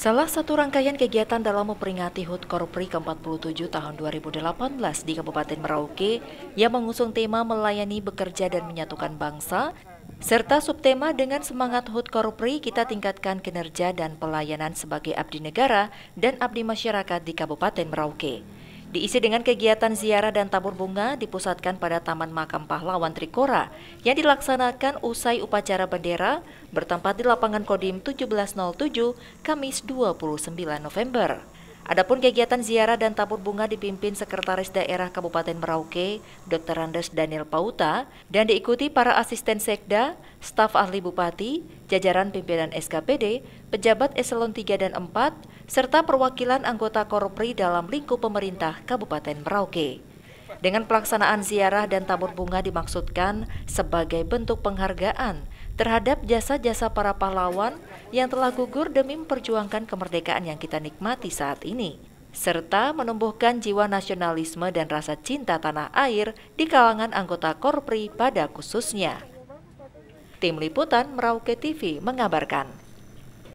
Salah satu rangkaian kegiatan dalam memperingati HUT Korpri ke-47 tahun 2018 di Kabupaten Merauke yang mengusung tema melayani bekerja dan menyatukan bangsa serta subtema dengan semangat HUT Korpri kita tingkatkan kinerja dan pelayanan sebagai abdi negara dan abdi masyarakat di Kabupaten Merauke diisi dengan kegiatan ziarah dan tabur bunga dipusatkan pada Taman Makam Pahlawan Trikora yang dilaksanakan usai upacara bendera bertempat di lapangan Kodim 1707 Kamis 29 November. Adapun kegiatan ziarah dan tabur bunga dipimpin Sekretaris Daerah Kabupaten Merauke, Dr. Andes Daniel Pauta, dan diikuti para asisten sekda, staf ahli bupati, jajaran pimpinan SKPD, pejabat eselon 3 dan 4, serta perwakilan anggota Korupri dalam lingkup pemerintah Kabupaten Merauke. Dengan pelaksanaan ziarah dan tabur bunga dimaksudkan sebagai bentuk penghargaan terhadap jasa-jasa para pahlawan yang telah gugur demi memperjuangkan kemerdekaan yang kita nikmati saat ini, serta menumbuhkan jiwa nasionalisme dan rasa cinta tanah air di kalangan anggota Korpri pada khususnya. Tim Liputan Merauke TV mengabarkan.